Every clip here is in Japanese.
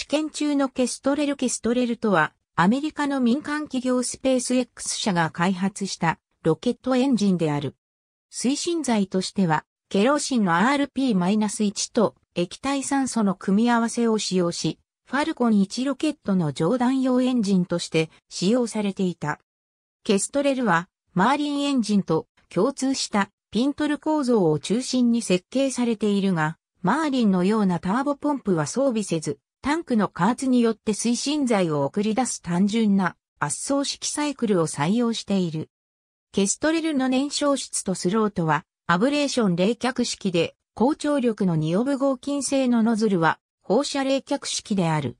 試験中のケストレルケストレルとは、アメリカの民間企業スペース X 社が開発したロケットエンジンである。推進剤としては、ケロシンの RP-1 と液体酸素の組み合わせを使用し、ファルコン1ロケットの上段用エンジンとして使用されていた。ケストレルは、マーリンエンジンと共通したピントル構造を中心に設計されているが、マーリンのようなターボポンプは装備せず、タンクの加圧によって推進剤を送り出す単純な圧送式サイクルを採用している。ケストレルの燃焼室とスロートは、アブレーション冷却式で、高張力のニオブ合金製のノズルは、放射冷却式である。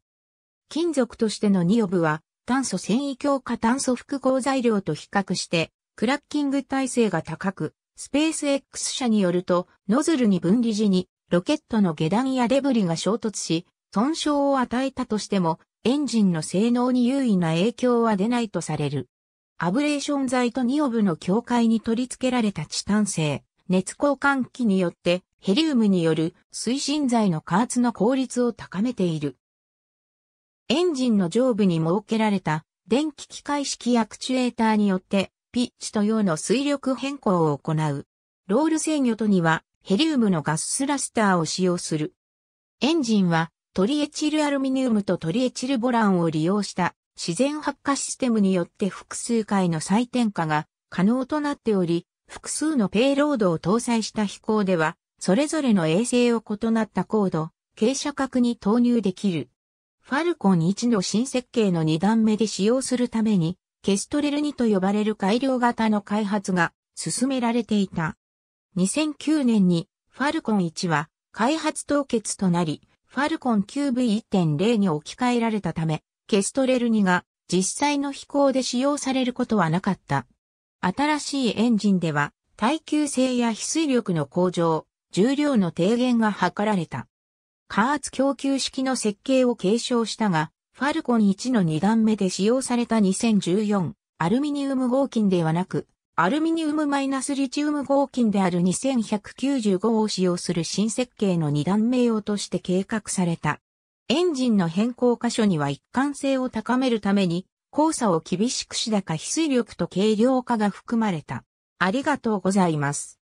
金属としてのニオブは、炭素繊維強化炭素複合材料と比較して、クラッキング耐性が高く、スペース X 社によると、ノズルに分離時に、ロケットの下段やデブリが衝突し、損傷を与えたとしても、エンジンの性能に優位な影響は出ないとされる。アブレーション材とニオブの境界に取り付けられたチタン製、熱交換器によって、ヘリウムによる推進剤の加圧の効率を高めている。エンジンの上部に設けられた電気機械式アクチュエーターによってピッチと用の水力変更を行う。ロール制御とにはヘリウムのガススラスターを使用する。エンジンはトリエチルアルミニウムとトリエチルボランを利用した自然発火システムによって複数回の再転化が可能となっており、複数のペイロードを搭載した飛行では、それぞれの衛星を異なった高度、傾斜角に投入できる。ファルコン1の新設計の2段目で使用するために、ケストレル2と呼ばれる改良型の開発が進められていた。2009年にファルコン1は開発凍結となり、ファルコン9 v 1 0に置き換えられたため、ケストレル2が実際の飛行で使用されることはなかった。新しいエンジンでは、耐久性や翡翠力の向上、重量の低減が図られた。加圧供給式の設計を継承したが、ファルコン1の2段目で使用された2014アルミニウム合金ではなく、アルミニウムマイナスリチウム合金である2195を使用する新設計の二段目用として計画された。エンジンの変更箇所には一貫性を高めるために、交差を厳しくしだか翡水力と軽量化が含まれた。ありがとうございます。